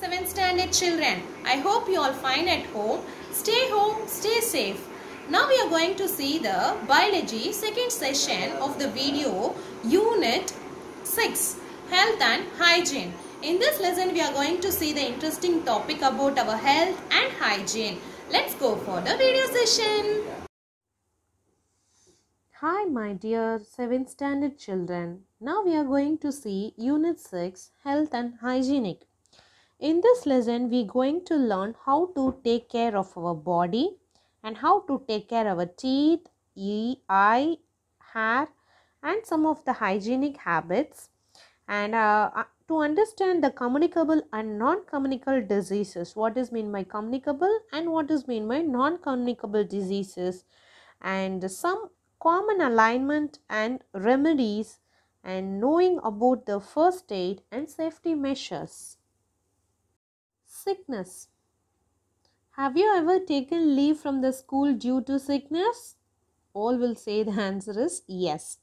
7th standard children. I hope you all fine at home. Stay home, stay safe. Now we are going to see the biology second session of the video unit 6 health and hygiene. In this lesson we are going to see the interesting topic about our health and hygiene. Let's go for the video session. Hi my dear 7th standard children. Now we are going to see unit 6 health and hygienic. In this lesson, we are going to learn how to take care of our body and how to take care of our teeth, eye, hair and some of the hygienic habits. And uh, uh, to understand the communicable and non-communicable diseases, what is mean by communicable and what is mean by non-communicable diseases and some common alignment and remedies and knowing about the first aid and safety measures sickness. Have you ever taken leave from the school due to sickness? All will say the answer is yes.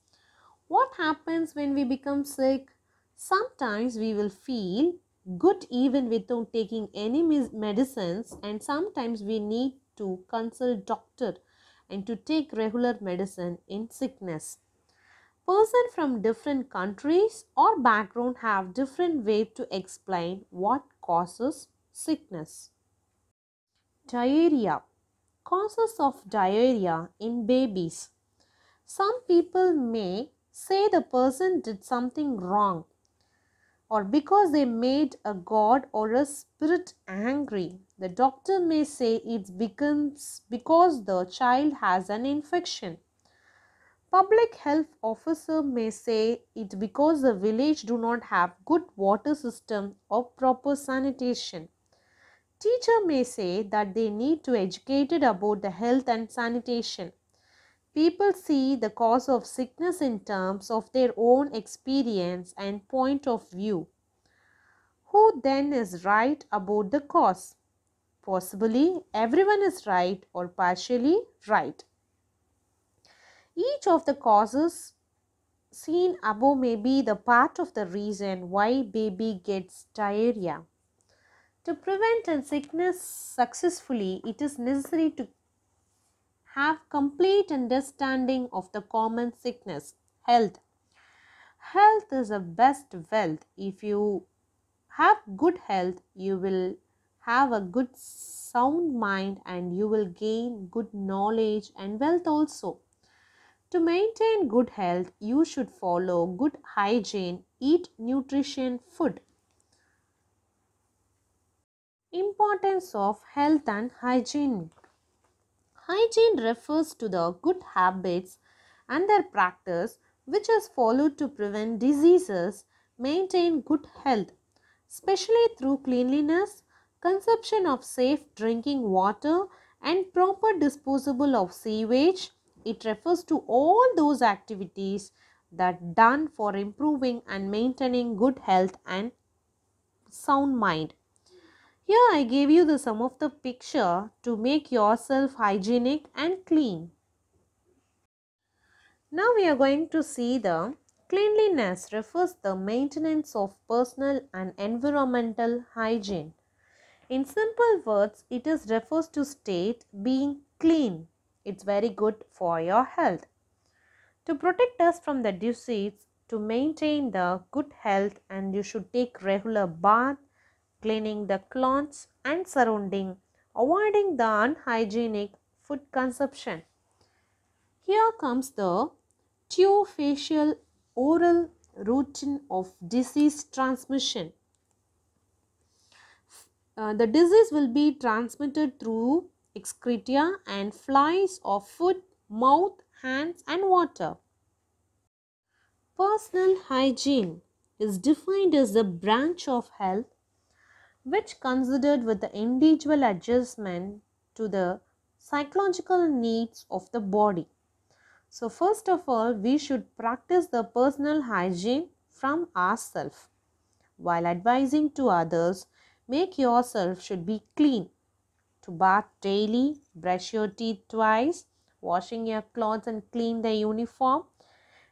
What happens when we become sick? Sometimes we will feel good even without taking any medicines and sometimes we need to consult doctor and to take regular medicine in sickness. Person from different countries or background have different way to explain what causes sickness. Diarrhea Causes of diarrhea in babies. Some people may say the person did something wrong or because they made a god or a spirit angry. The doctor may say it becomes because the child has an infection. Public health officer may say it because the village do not have good water system or proper sanitation. Teacher may say that they need to educated about the health and sanitation. People see the cause of sickness in terms of their own experience and point of view. Who then is right about the cause? Possibly everyone is right or partially right. Each of the causes seen above may be the part of the reason why baby gets diarrhea. To prevent a sickness successfully, it is necessary to have complete understanding of the common sickness, health. Health is the best wealth. If you have good health, you will have a good sound mind and you will gain good knowledge and wealth also. To maintain good health, you should follow good hygiene, eat nutrition food, Importance of health and hygiene. Hygiene refers to the good habits and their practice which is followed to prevent diseases, maintain good health, especially through cleanliness, consumption of safe drinking water, and proper disposal of sewage. It refers to all those activities that done for improving and maintaining good health and sound mind. Here I gave you the sum of the picture to make yourself hygienic and clean. Now we are going to see the cleanliness refers the maintenance of personal and environmental hygiene. In simple words, it is refers to state being clean. It's very good for your health. To protect us from the disease, to maintain the good health and you should take regular bath, cleaning the clothes and surrounding, avoiding the unhygienic food consumption. Here comes the teofacial oral routine of disease transmission. Uh, the disease will be transmitted through excreta and flies of food, mouth, hands and water. Personal hygiene is defined as a branch of health which considered with the individual adjustment to the psychological needs of the body. So, first of all, we should practice the personal hygiene from ourselves. While advising to others, make yourself should be clean. To bath daily, brush your teeth twice, washing your clothes and clean the uniform,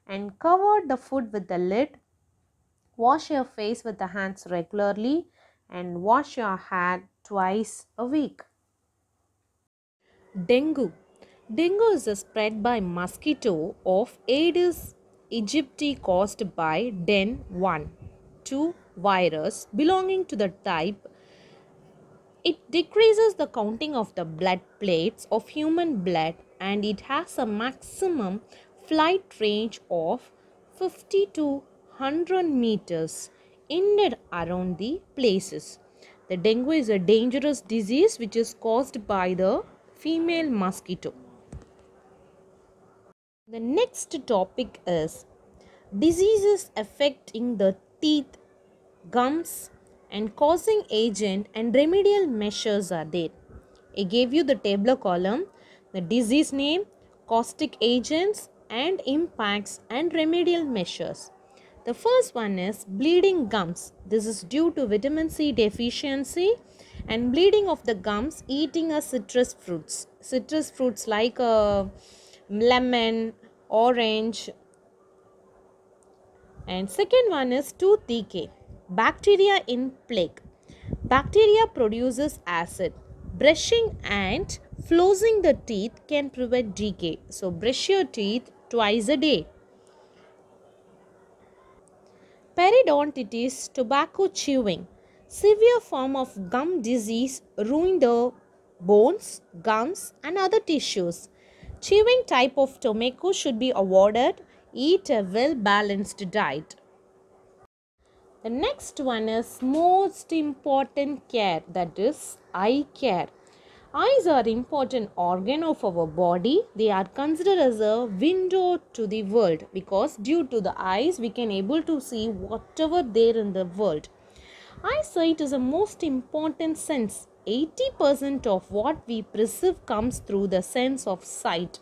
and cover the food with the lid. Wash your face with the hands regularly and wash your hand twice a week. Dengue Dengue is spread by mosquito of Aedes aegypti caused by den 1 2 virus belonging to the type it decreases the counting of the blood plates of human blood and it has a maximum flight range of 50 to 100 meters around the places. The dengue is a dangerous disease which is caused by the female mosquito. The next topic is diseases affecting the teeth, gums and causing agent and remedial measures are there. I gave you the table column, the disease name, caustic agents and impacts and remedial measures. The first one is bleeding gums. This is due to vitamin C deficiency and bleeding of the gums eating a citrus fruits. Citrus fruits like a uh, lemon, orange and second one is tooth decay. Bacteria in plaque, Bacteria produces acid. Brushing and flossing the teeth can prevent decay. So brush your teeth twice a day. Periodontitis, tobacco chewing, severe form of gum disease ruin the bones, gums and other tissues. Chewing type of tobacco should be avoided. Eat a well-balanced diet. The next one is most important care that is eye care. Eyes are important organ of our body. They are considered as a window to the world because due to the eyes we can able to see whatever there in the world. Eyesight is a most important sense. 80% of what we perceive comes through the sense of sight.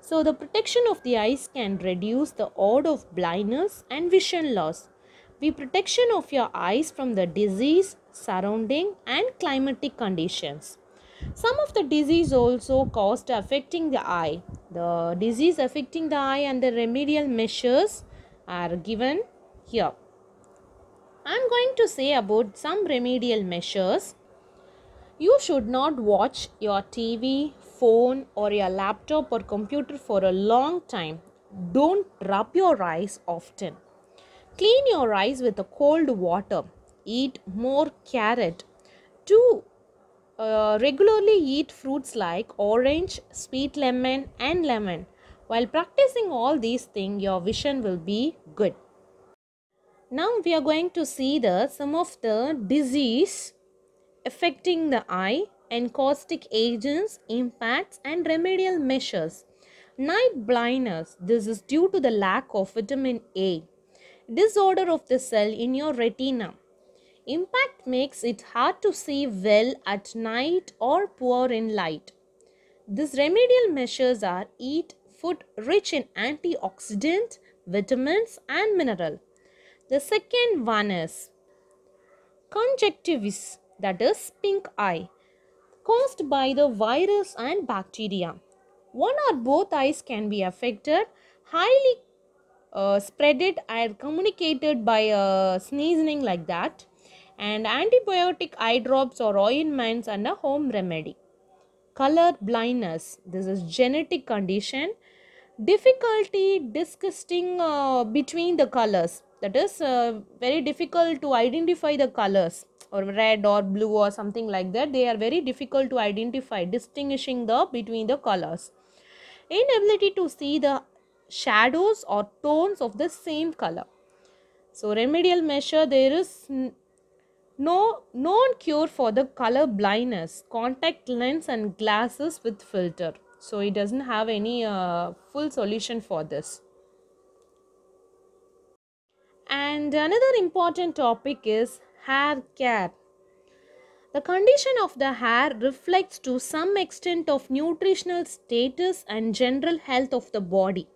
So the protection of the eyes can reduce the odds of blindness and vision loss. The protection of your eyes from the disease, surrounding and climatic conditions. Some of the disease also caused affecting the eye. The disease affecting the eye and the remedial measures are given here. I am going to say about some remedial measures. You should not watch your TV, phone or your laptop or computer for a long time. Don't rub your eyes often. Clean your eyes with a cold water. Eat more carrot. 2 uh, regularly eat fruits like orange, sweet lemon, and lemon. While practicing all these things, your vision will be good. Now we are going to see the some of the disease affecting the eye and caustic agents, impacts and remedial measures. Night blindness. This is due to the lack of vitamin A. Disorder of the cell in your retina Impact makes it hard to see well at night or poor in light. These remedial measures are eat food rich in antioxidant, vitamins and mineral. The second one is conjunctivitis that is pink eye caused by the virus and bacteria. One or both eyes can be affected. Highly uh, spreaded and communicated by uh, sneezing like that and antibiotic eye drops or ointments and a home remedy. Color blindness. This is genetic condition. Difficulty disgusting uh, between the colors. That is uh, very difficult to identify the colors or red or blue or something like that. They are very difficult to identify distinguishing the between the colors. Inability to see the shadows or tones of the same color. So remedial measure there is no known cure for the color blindness, contact lens and glasses with filter. So it doesn't have any uh, full solution for this. And another important topic is hair care. The condition of the hair reflects to some extent of nutritional status and general health of the body.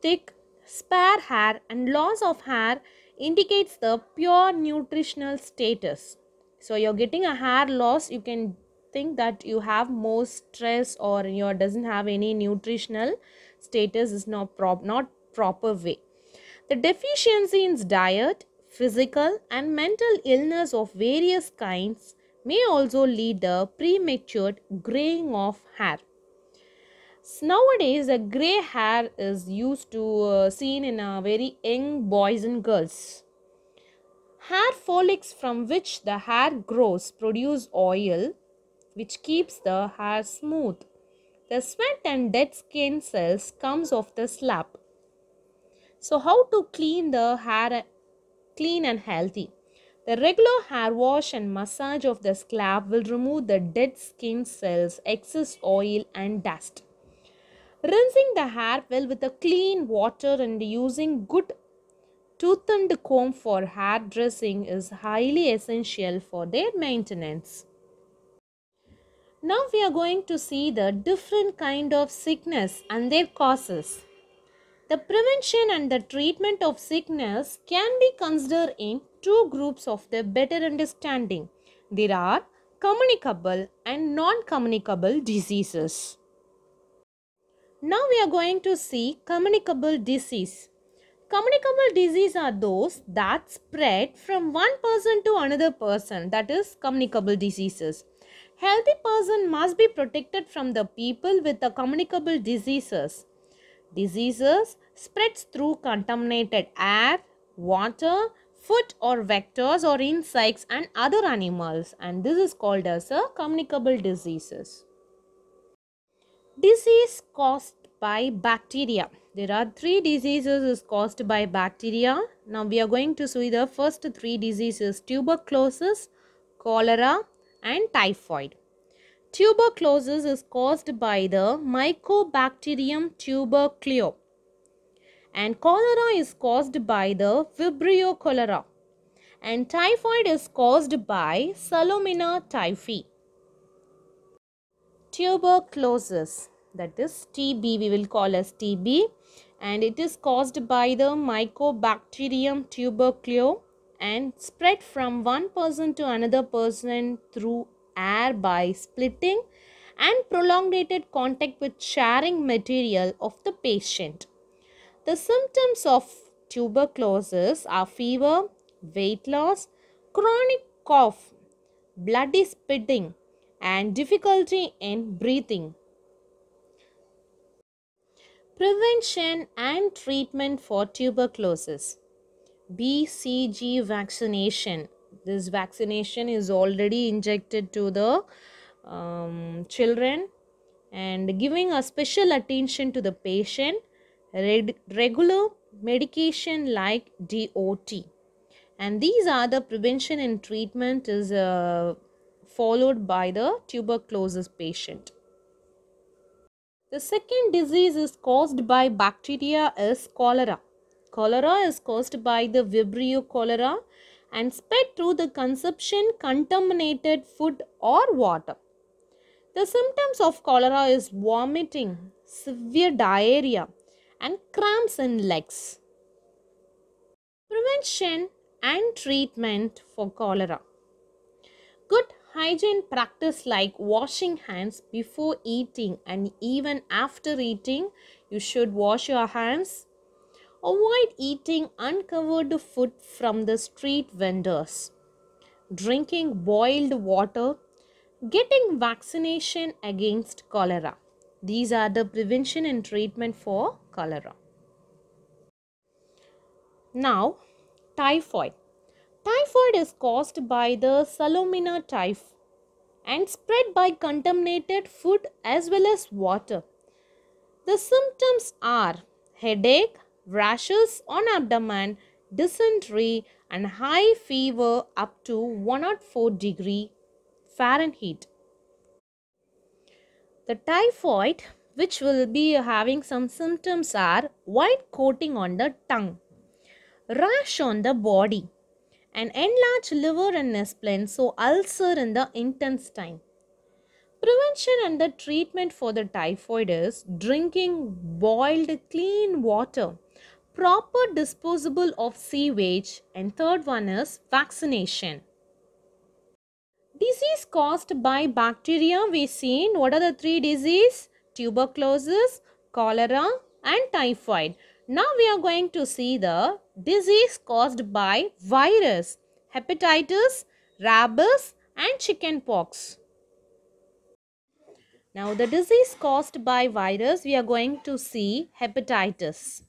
Thick, spare hair and loss of hair indicates the pure nutritional status. So you're getting a hair loss, you can think that you have more stress or your doesn't have any nutritional status is not prop not proper way. The deficiency in diet, physical and mental illness of various kinds may also lead the premature graying of hair nowadays a gray hair is used to uh, seen in a very young boys and girls hair follicles from which the hair grows produce oil which keeps the hair smooth the sweat and dead skin cells comes off the scalp. so how to clean the hair clean and healthy the regular hair wash and massage of the scalp will remove the dead skin cells excess oil and dust Rinsing the hair well with a clean water and using good tooth and comb for hair dressing is highly essential for their maintenance. Now we are going to see the different kind of sickness and their causes. The prevention and the treatment of sickness can be considered in two groups of the better understanding. There are communicable and non-communicable diseases. Now we are going to see communicable disease. Communicable disease are those that spread from one person to another person that is communicable diseases. Healthy person must be protected from the people with the communicable diseases. Diseases spreads through contaminated air, water, food or vectors or insects and other animals and this is called as a communicable diseases. Disease caused by bacteria. There are three diseases is caused by bacteria. Now we are going to see the first three diseases tuberculosis, cholera and typhoid. Tuberculosis is caused by the Mycobacterium tubercle, and cholera is caused by the Vibrio cholera and typhoid is caused by salomina typhi tuberculosis that is TB we will call as TB and it is caused by the mycobacterium tuberculo and spread from one person to another person through air by splitting and prolongated contact with sharing material of the patient. The symptoms of tuberculosis are fever, weight loss, chronic cough, bloody spitting, and difficulty in breathing. Prevention and treatment for tuberculosis. BCG vaccination. This vaccination is already injected to the um, children and giving a special attention to the patient. Red, regular medication like DOT. And these are the prevention and treatment is uh, followed by the tuberculosis patient. The second disease is caused by bacteria is cholera. Cholera is caused by the Vibrio cholera and spread through the consumption contaminated food or water. The symptoms of cholera is vomiting, severe diarrhea and cramps in legs. Prevention and treatment for cholera. Good Hygiene practice like washing hands before eating and even after eating. You should wash your hands. Avoid eating uncovered food from the street vendors. Drinking boiled water. Getting vaccination against cholera. These are the prevention and treatment for cholera. Now, typhoid. Typhoid is caused by the Salmonella typh and spread by contaminated food as well as water. The symptoms are headache, rashes on abdomen, dysentery and high fever up to 104 degree Fahrenheit. The typhoid which will be having some symptoms are white coating on the tongue, rash on the body, and enlarged liver and spleen, so ulcer in the intestine. Prevention and the treatment for the typhoid is drinking boiled clean water, proper disposable of sewage, and third one is vaccination. Disease caused by bacteria we seen what are the three disease? Tuberculosis, cholera and typhoid. Now we are going to see the disease caused by virus, hepatitis, rabies and chickenpox. Now the disease caused by virus, we are going to see hepatitis.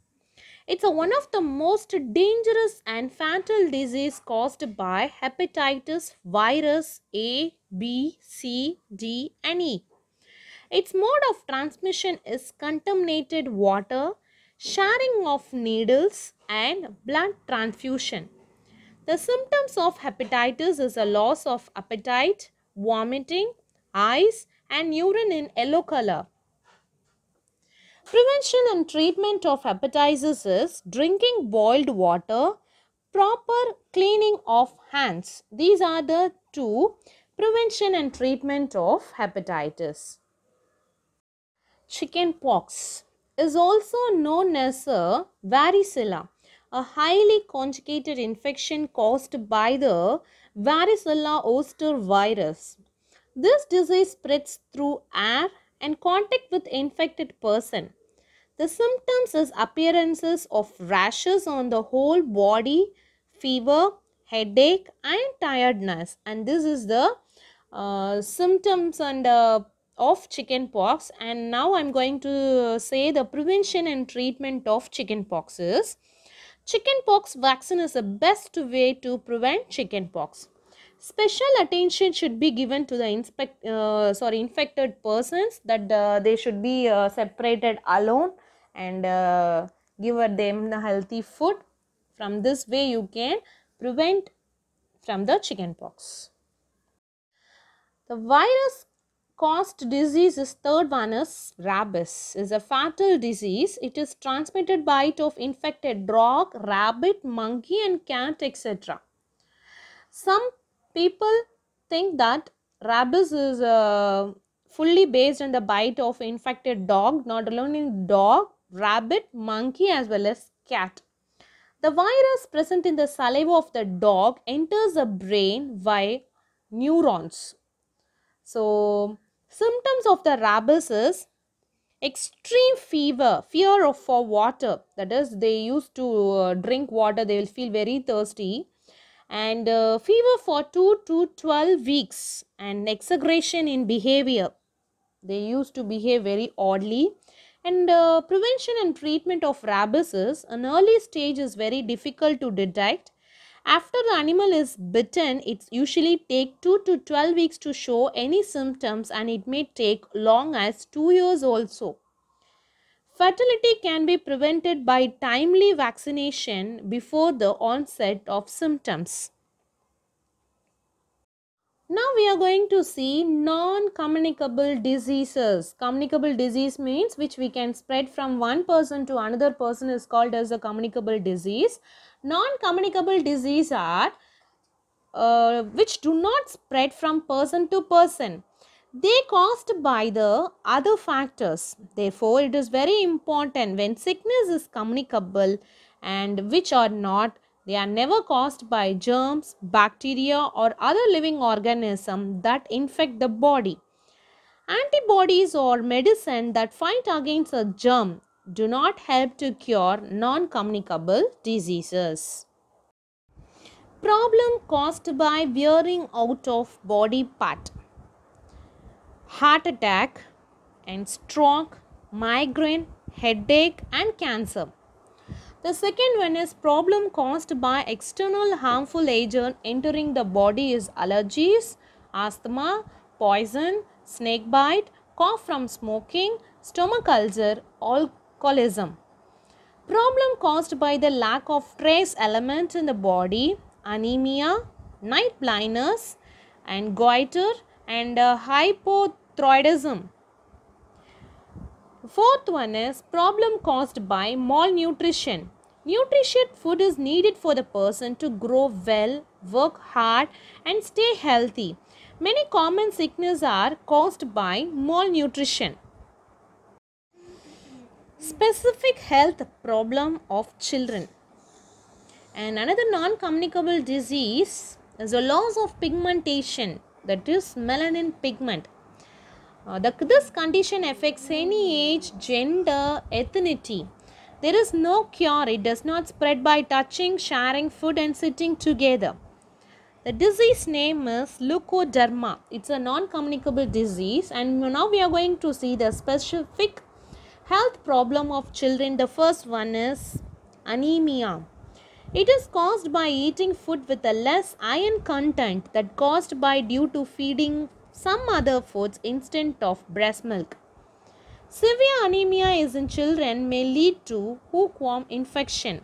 It's a, one of the most dangerous and fatal disease caused by hepatitis virus A, B, C, D and E. Its mode of transmission is contaminated water, sharing of needles and blood transfusion. The symptoms of hepatitis is a loss of appetite, vomiting, eyes and urine in yellow color. Prevention and treatment of hepatitis is drinking boiled water, proper cleaning of hands. These are the two prevention and treatment of hepatitis. Chicken pox is also known as a varicella, a highly conjugated infection caused by the varicella zoster virus. This disease spreads through air and contact with infected person. The symptoms is appearances of rashes on the whole body, fever, headache and tiredness and this is the uh, symptoms and uh, of chickenpox and now I'm going to say the prevention and treatment of is. Chickenpox vaccine is the best way to prevent chickenpox. Special attention should be given to the inspect, uh, sorry, infected persons that uh, they should be uh, separated alone and uh, give them the healthy food. From this way you can prevent from the chickenpox. The virus caused disease is third one is rabies is a fatal disease it is transmitted bite of infected dog rabbit monkey and cat etc some people think that rabies is uh, fully based on the bite of infected dog not alone in dog rabbit monkey as well as cat the virus present in the saliva of the dog enters the brain via neurons so Symptoms of the rabies is extreme fever, fear of, for water. That is, they used to uh, drink water, they will feel very thirsty. And uh, fever for 2 to 12 weeks and exaggeration in behavior. They used to behave very oddly. And uh, prevention and treatment of rabies is an early stage is very difficult to detect after the animal is bitten, it usually takes 2 to 12 weeks to show any symptoms and it may take long as 2 years also. Fertility can be prevented by timely vaccination before the onset of symptoms. Now we are going to see non-communicable diseases. Communicable disease means which we can spread from one person to another person is called as a communicable disease. Non-communicable disease are uh, which do not spread from person to person. They caused by the other factors. Therefore, it is very important when sickness is communicable and which are not they are never caused by germs, bacteria or other living organism that infect the body. Antibodies or medicine that fight against a germ do not help to cure non-communicable diseases. Problem caused by wearing out of body part. Heart attack and stroke, migraine, headache and cancer. The second one is problem caused by external harmful agent entering the body is allergies, asthma, poison, snake bite, cough from smoking, stomach ulcer, all alcoholism. Problem caused by the lack of trace element in the body, anemia, night blindness and goiter and uh, hypothyroidism. Fourth one is problem caused by malnutrition. Nutritious food is needed for the person to grow well, work hard and stay healthy. Many common sicknesses are caused by malnutrition specific health problem of children and another non communicable disease is a loss of pigmentation that is melanin pigment uh, the, this condition affects any age gender ethnicity there is no cure it does not spread by touching sharing food and sitting together the disease name is leukoderma it's a non communicable disease and now we are going to see the specific Health problem of children the first one is anemia. It is caused by eating food with a less iron content that caused by due to feeding some other foods instead of breast milk. Severe anemia is in children may lead to hookworm infection.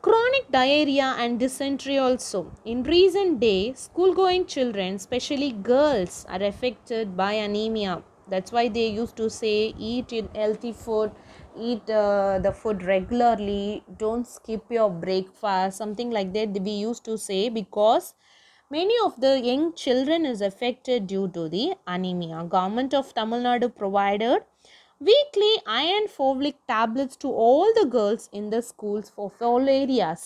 Chronic diarrhea and dysentery also. In recent days, school-going children, especially girls, are affected by anemia that's why they used to say eat healthy food eat uh, the food regularly don't skip your breakfast something like that we used to say because many of the young children is affected due to the anemia government of tamil nadu provided weekly iron folic tablets to all the girls in the schools for all areas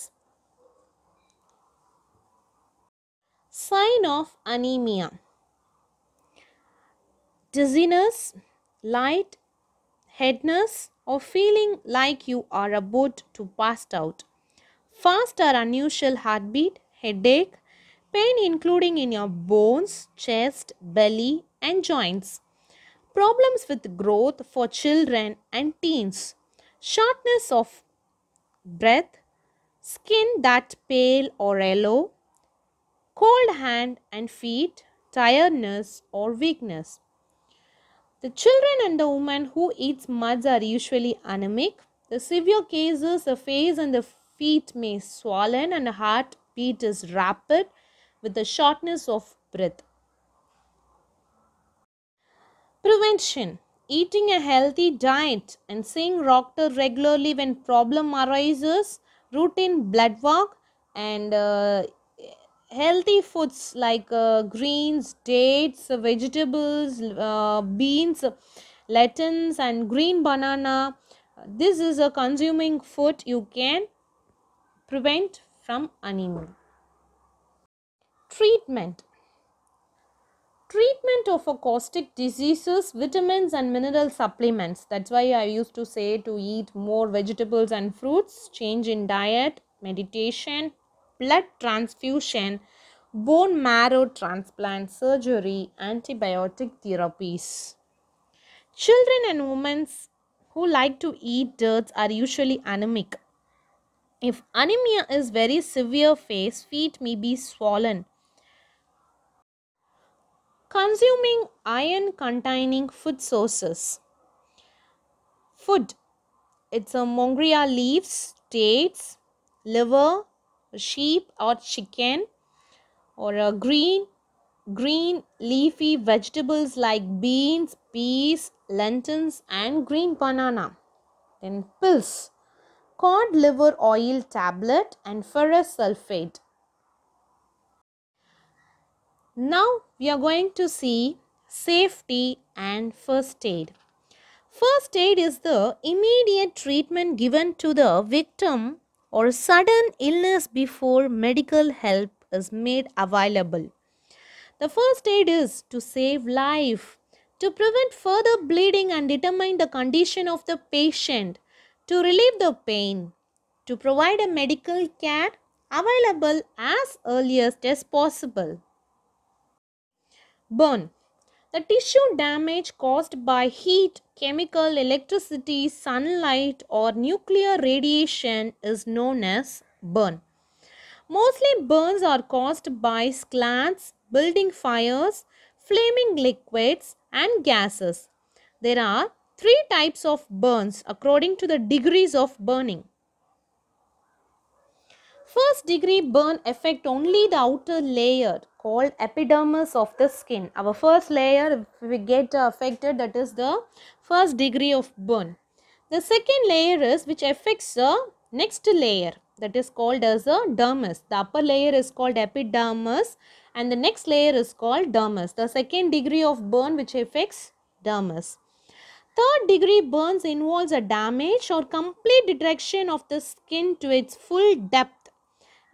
sign of anemia dizziness, light headness or feeling like you are about to pass out. Fast or unusual heartbeat, headache, pain including in your bones, chest, belly and joints. Problems with growth for children and teens. Shortness of breath, skin that pale or yellow, cold hand and feet, tiredness or weakness. The children and the woman who eats muds are usually anemic. The severe cases, the face and the feet may swollen and the heartbeat is rapid with the shortness of breath. Prevention Eating a healthy diet and seeing doctor regularly when problem arises, routine blood work and uh, healthy foods like uh, greens dates vegetables uh, beans lettuce, and green banana this is a consuming food you can prevent from anemia treatment treatment of a caustic diseases vitamins and mineral supplements that's why i used to say to eat more vegetables and fruits change in diet meditation blood transfusion, bone marrow transplant surgery, antibiotic therapies. Children and women who like to eat dirt are usually anemic. If anemia is very severe phase, feet may be swollen. Consuming iron containing food sources. Food. It's a mongria leaves, dates, liver, a sheep or chicken or a green green leafy vegetables like beans, peas, lentils and green banana. Then pills, cod liver oil tablet and ferrous sulfate. Now we are going to see safety and first aid. First aid is the immediate treatment given to the victim or sudden illness before medical help is made available. The first aid is to save life, to prevent further bleeding and determine the condition of the patient, to relieve the pain, to provide a medical care available as earliest as possible. Burn. The tissue damage caused by heat, chemical, electricity, sunlight, or nuclear radiation is known as burn. Mostly burns are caused by slants, building fires, flaming liquids, and gases. There are three types of burns according to the degrees of burning first degree burn affect only the outer layer called epidermis of the skin. Our first layer if we get uh, affected that is the first degree of burn. The second layer is which affects the next layer that is called as a dermis. The upper layer is called epidermis and the next layer is called dermis. The second degree of burn which affects dermis. Third degree burns involves a damage or complete destruction of the skin to its full depth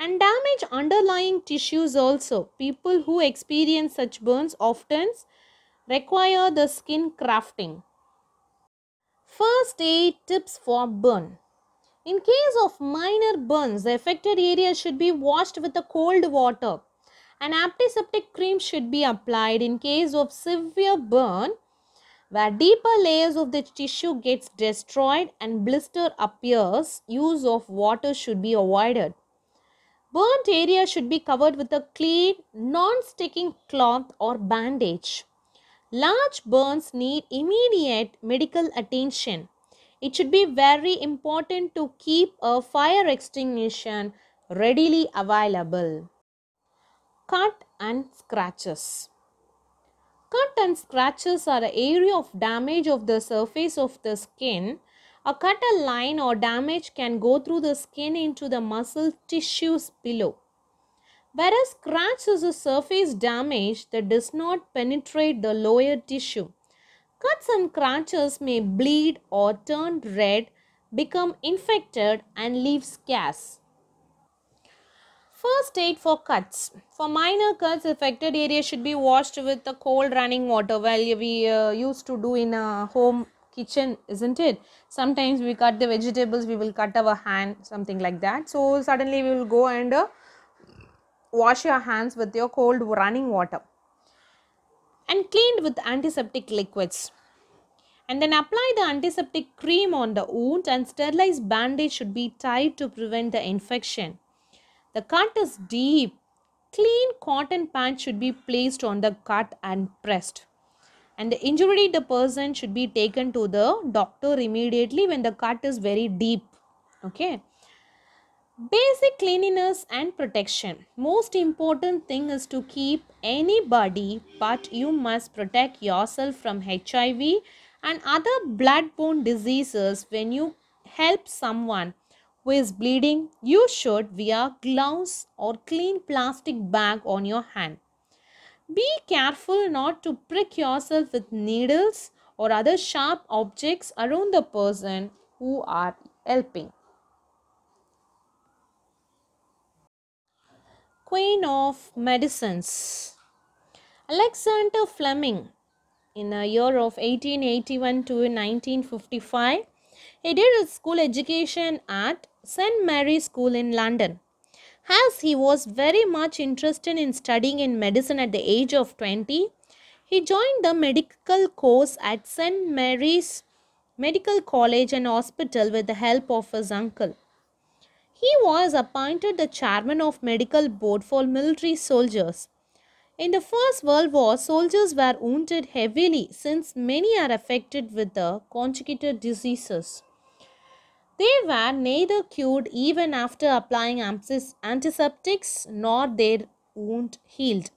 and damage underlying tissues also. People who experience such burns often require the skin crafting. First aid tips for burn. In case of minor burns, the affected area should be washed with the cold water. An antiseptic cream should be applied in case of severe burn where deeper layers of the tissue gets destroyed and blister appears, use of water should be avoided. Burnt area should be covered with a clean, non-sticking cloth or bandage. Large burns need immediate medical attention. It should be very important to keep a fire extinguisher readily available. Cut and scratches. Cut and scratches are an area of damage of the surface of the skin a cut, a line or damage can go through the skin into the muscle tissues below. Whereas scratch is a surface damage that does not penetrate the lower tissue. Cuts and scratches may bleed or turn red, become infected and leave scars. First aid for cuts. For minor cuts, affected area should be washed with the cold running water. Well, we uh, used to do in a uh, home kitchen isn't it sometimes we cut the vegetables we will cut our hand something like that so suddenly we will go and uh, wash your hands with your cold running water and cleaned with antiseptic liquids and then apply the antiseptic cream on the wound and sterilized bandage should be tied to prevent the infection the cut is deep clean cotton pad should be placed on the cut and pressed and the injury the person should be taken to the doctor immediately when the cut is very deep okay basic cleanliness and protection most important thing is to keep anybody but you must protect yourself from hiv and other blood-borne diseases when you help someone who is bleeding you should wear gloves or clean plastic bag on your hand be careful not to prick yourself with needles or other sharp objects around the person who are helping. Queen of Medicines Alexander Fleming in the year of 1881 to 1955 he did his school education at St. Mary's School in London. As he was very much interested in studying in medicine at the age of 20, he joined the medical course at St. Mary's Medical College and Hospital with the help of his uncle. He was appointed the chairman of medical board for military soldiers. In the First World War, soldiers were wounded heavily since many are affected with the conjugated diseases. They were neither cured even after applying antiseptics nor their wound healed.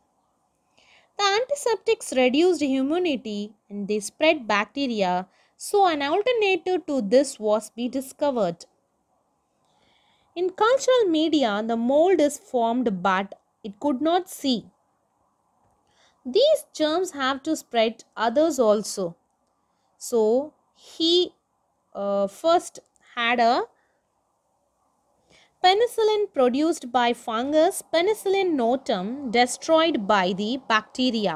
The antiseptics reduced immunity and they spread bacteria, so an alternative to this was be discovered. In cultural media, the mold is formed but it could not see. These germs have to spread others also. So he uh, first had a penicillin produced by fungus penicillin notum destroyed by the bacteria.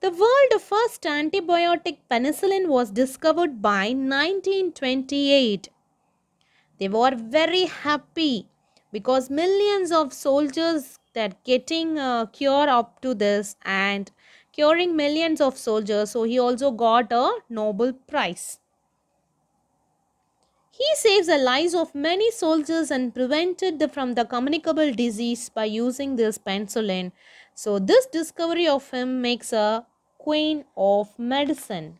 The world's first antibiotic penicillin was discovered by 1928. They were very happy because millions of soldiers that getting a cure up to this and curing millions of soldiers. So he also got a Nobel Prize. He saved the lives of many soldiers and prevented from the communicable disease by using this penicillin. So this discovery of him makes a queen of medicine.